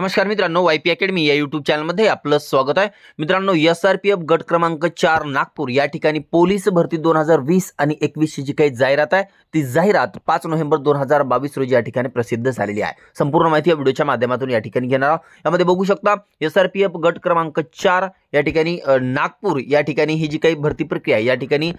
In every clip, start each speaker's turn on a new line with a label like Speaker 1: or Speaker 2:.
Speaker 1: नमस्कार मित्रांनो Y P academy या युट्यूब चॅनलमध्ये आपलं स्वागत आहे मित्रांनो एस आर पी एफ गट क्रमांक चार नागपूर या ठिकाणी पोलीस भरती दोन हजार वीस आणि एकवीसची जी काही जाहिरात आहे ती जाहिरात पाच नोव्हेंबर दोन हजार बावीस रोजी या ठिकाणी प्रसिद्ध झालेली आहे संपूर्ण माहिती या व्हिडिओच्या माध्यमातून या ठिकाणी घेणार आहोत यामध्ये बघू शकता एस गट क्रमांक चार या ठिकाणी नागपूर या ठिकाणी ही जी काही भरती प्रक्रिया आहे या ठिकाणी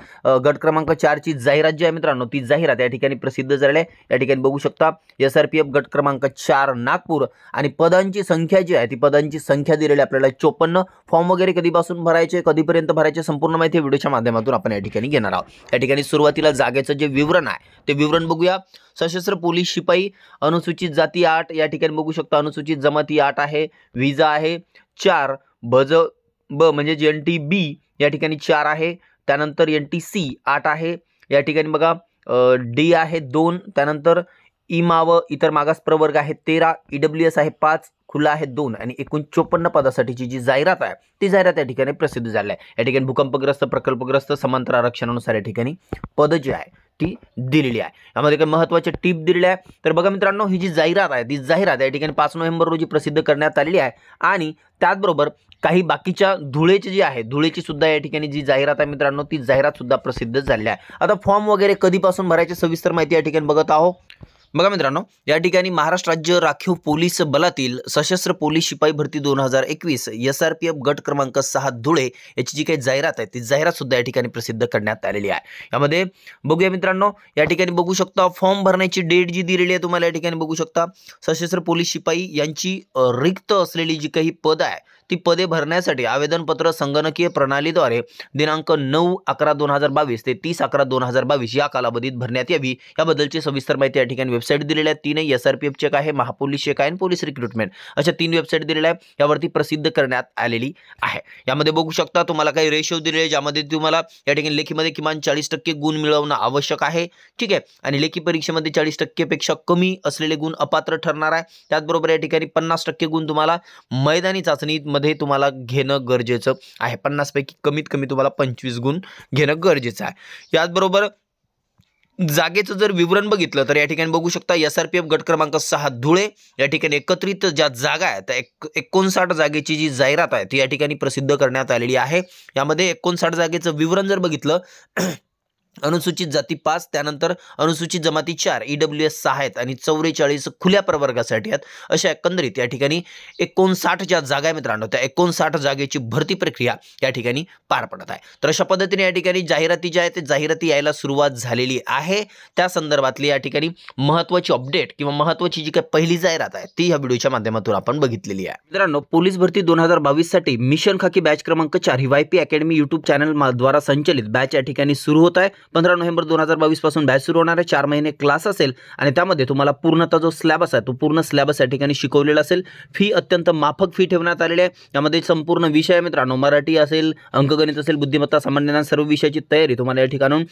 Speaker 1: गट क्रमांक चारची जाहिरात जी आहे मित्रांनो ती जाहिरात या ठिकाणी प्रसिद्ध झालेली आहे या ठिकाणी बघू शकता एस आर पी एफ गट क्रमांक चार नागपूर आणि पदांची संख्या जी आहे ती पदांची संख्या दिलेली आपल्याला चोपन्न फॉर्म वगैरे कधीपासून भरायचे कधीपर्यंत भरायचे संपूर्ण माहिती व्हिडिओच्या माध्यमातून आपण या ठिकाणी घेणार आहोत या ठिकाणी सुरुवातीला जागेचं जे विवरण आहे ते विवरण बघूया सशस्त्र पोलीस शिपाई अनुसूचित जाती आठ या ठिकाणी बघू शकता अनुसूचित जमाती आठ आहे विजा आहे चार भज ब म्हणजेच एन टी बी या ठिकाणी चार आहे त्यानंतर एन टी सी आठ आहे या ठिकाणी बघा डी आहे दोन त्यानंतर इमाव इतर मागास प्रवर्ग आहे तेरा ई डब्ल्यू एस आहे पाच खुला आहे दोन आणि एकूण चोपन्न पदासाठीची जी जाहिरात आहे ती जाहिरात या ठिकाणी प्रसिद्ध झाली आहे या ठिकाणी भूकंपग्रस्त प्रकल्पग्रस्त समांतर आरक्षणानुसार या ठिकाणी पदं जी आहे ती दिलेली आहे यामध्ये काही महत्वाचे टीप दिलेली आहे तर बघा मित्रांनो ही जी जाहिरात आहे ती जाहिरात या ठिकाणी पाच नोव्हेंबर रोजी प्रसिद्ध करण्यात आलेली आहे आणि त्याचबरोबर काही बाकीच्या धुळेची जी आहे धुळेची सुद्धा या ठिकाणी जी जाहिरात आहे मित्रांनो ती जाहिरात सुद्धा प्रसिद्ध झाली आहे आता फॉर्म वगैरे कधीपासून भरायची सविस्तर माहिती या ठिकाणी बघत आहोत बघा मित्रांनो या ठिकाणी महाराष्ट्र राज्य राखीव पोलीस बलातील सशस्त्र पोलीस शिपाई भरती दोन हजार एकवीस एस आर पी एफ गट क्रमांक सहा धुळे याची जी काही जाहिरात आहे ती जाहिरात सुद्धा या ठिकाणी प्रसिद्ध करण्यात आलेली आहे यामध्ये बघूया मित्रांनो या ठिकाणी बघू शकता फॉर्म भरण्याची डेट जी दिलेली आहे तुम्हाला या ठिकाणी बघू शकता सशस्त्र पोलीस शिपाई यांची रिक्त असलेली जी काही पद आहे ती पदे भरण्यासाठी आवेदनपत्र संगणकीय प्रणालीद्वारे दिनांक नऊ अकरा दोन हजार बावीस ते तीस अकरा दोन हजार बावीस या कालावधीत भरण्यात यावी याबद्दलची सविस्तर माहिती या ठिकाणी वेबसाईट दिलेली आहे तीनही S R P F check आहे महापोलीस चेक आहे आणि पोलीस रिक्रुटमेंट अशा तीन वेबसाईट दिलेल्या आहे यावरती प्रसिद्ध करण्यात आलेली आहे यामध्ये बघू शकता तुम्हाला काही रेशो दिलेले ज्यामध्ये तुम्हाला या ठिकाणी लेखीमध्ये किमान चाळीस टक्के गुण मिळवणं आवश्यक आहे ठीक आहे आणि लेखी परीक्षेमध्ये चाळीस टक्केपेक्षा कमी असलेले गुण अपात्र ठरणार आहे त्याचबरोबर या ठिकाणी पन्नास टक्के गुण तुम्हाला मैदानी चाचणीत मध्ये तुम्हाला घेणं गरजेचं आहे पन्नासपैकी कमीत कमी तुम्हाला पंचवीस गुण घेणं गरजेचं आहे याचबरोबर जागेचं जर विवरण बघितलं तर या ठिकाणी बघू शकता एस आर पी एफ गट क्रमांक सहा धुळे या ठिकाणी एकत्रित ज्या जागा आहेत एक एकोणसाठ जागेची जी जाहिरात आहे ती या ठिकाणी प्रसिद्ध करण्यात आलेली आहे यामध्ये एकोणसाठ जागेचं विवरण जर बघितलं अनुसूचित जाती पाच त्यानंतर अनुसूचित जमाती चार डब्ल्यू e एस सहा आहेत आणि चौवेचाळीस खुल्या प्रवर्गासाठी आहेत अशा एकंदरीत या ठिकाणी एकोणसाठ ज्या जागा आहे मित्रांनो त्या एकोणसाठ जागेची भरती प्रक्रिया या ठिकाणी पार पडत आहे तर अशा पद्धतीने या ठिकाणी जाहिराती ज्या आहेत जाहिराती यायला सुरुवात झालेली आहे त्या संदर्भातली या ठिकाणी महत्त्वाची अपडेट किंवा महत्त्वाची जी काही पहिली जाहिरात आहे ती या व्हिडिओच्या माध्यमातून आपण बघितलेली आहे मित्रांनो पोलीस भरती दोन हजार बावीससाठी मिशन खाकी बॅच क्रमांक चार ही वाय पी अकॅडमी युट्यूब चॅनलद्वारा संचलित बॅच या ठिकाणी सुरू होत आहे पंधरा नोव्हेंबर दोन हजार बावीसपासून बॅच सुरू होणार आहे चार महिने क्लास असेल आणि त्यामध्ये तुम्हाला पूर्णतः जो स्लॅबस आहे तो पूर्ण स्लॅबस या ठिकाणी शिकवलेला असेल फी अत्यंत माफक फी ठेवण्यात आलेली आहे यामध्ये संपूर्ण विषय आहे मित्रांनो मराठी असेल अंकगणित असेल बुद्धिमत्ता सामान्य ज्ञान सर्व विषयाची तयारी तुम्हाला या ठिकाणून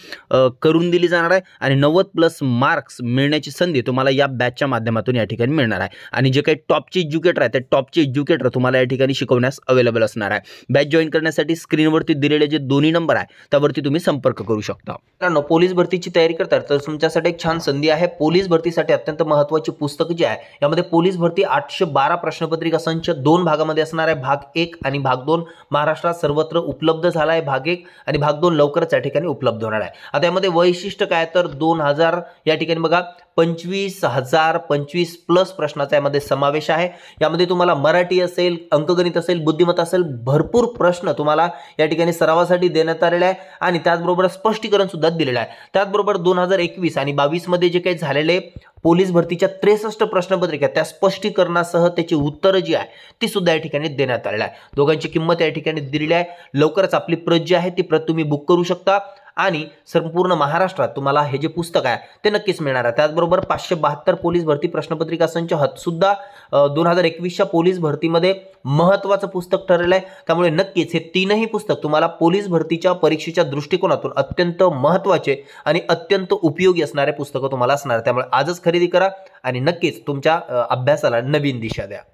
Speaker 1: करून दिली जाणार आहे आणि नव्वद प्लस मार्क्स मिळण्याची संधी तुम्हाला या बॅचच्या माध्यमातून या ठिकाणी मिळणार आहे आणि जे काही टॉपचे एज्युकेटर आहे ते टॉपचे एज्युकेटर तुम्हाला या ठिकाणी शिकवण्यास अवेलेबल असणार आहे बॅच जॉईन करण्यासाठी स्क्रीनवरती दिलेले जे दोन्ही नंबर आहे त्यावरती तुम्ही संपर्क करू शकता मित्रांनो पोलीस भरतीची तयारी करतात तर तुमच्यासाठी एक छान संधी आहे पोलीस भरतीसाठी अत्यंत महत्त्वाची पुस्तक जी आहे यामध्ये पोलीस भरती आठशे बारा प्रश्नपत्रिका संच दोन भागामध्ये असणार आहे भाग एक आणि भाग दोन महाराष्ट्रात सर्वत्र उपलब्ध झाला आहे भाग एक आणि भाग दोन लवकरच या ठिकाणी उपलब्ध होणार आहे आता यामध्ये वैशिष्ट्य काय तर दोन हजार या ठिकाणी बघा पंचवीस हजार पंचवीस प्लस प्रश्नाचा यामध्ये समावेश आहे यामध्ये तुम्हाला मराठी असेल अंकगणित असेल बुद्धिमत्ता असेल भरपूर प्रश्न तुम्हाला या ठिकाणी सरावासाठी देण्यात आलेला आहे आणि त्याचबरोबर स्पष्टीकरण सुद्धा दिलेलं आहे त्याचबरोबर दोन हजार एकवीस आणि बावीसमध्ये जे काही झालेले पोलीस भरतीच्या त्रेसष्ट प्रश्नपत्रिका त्या स्पष्टीकरणासह त्याची उत्तरं जी आहे ती सुद्धा या ठिकाणी देण्यात आलेलं आहे दोघांची किंमत या ठिकाणी दिलेली आहे लवकरच आपली प्रत जी आहे ती प्रत तुम्ही बुक करू शकता आणि संपूर्ण महाराष्ट्रात तुम्हाला हे जे पुस्तक आहे ते नक्कीच मिळणार आहे त्याचबरोबर पाचशे बहात्तर पोलीस भरती प्रश्नपत्रिका संच सुद्धा दोन हजार एकवीसच्या पोलीस भरतीमध्ये महत्त्वाचं पुस्तक ठरलेलं आहे त्यामुळे नक्कीच हे तीनही पुस्तक तुम्हाला पोलीस भरतीच्या परीक्षेच्या दृष्टिकोनातून अत्यंत महत्त्वाचे आणि अत्यंत उपयोगी असणारे पुस्तकं तुम्हाला असणार त्यामुळे आजच खरेदी करा आणि नक्कीच तुमच्या अभ्यासाला नवीन दिशा द्या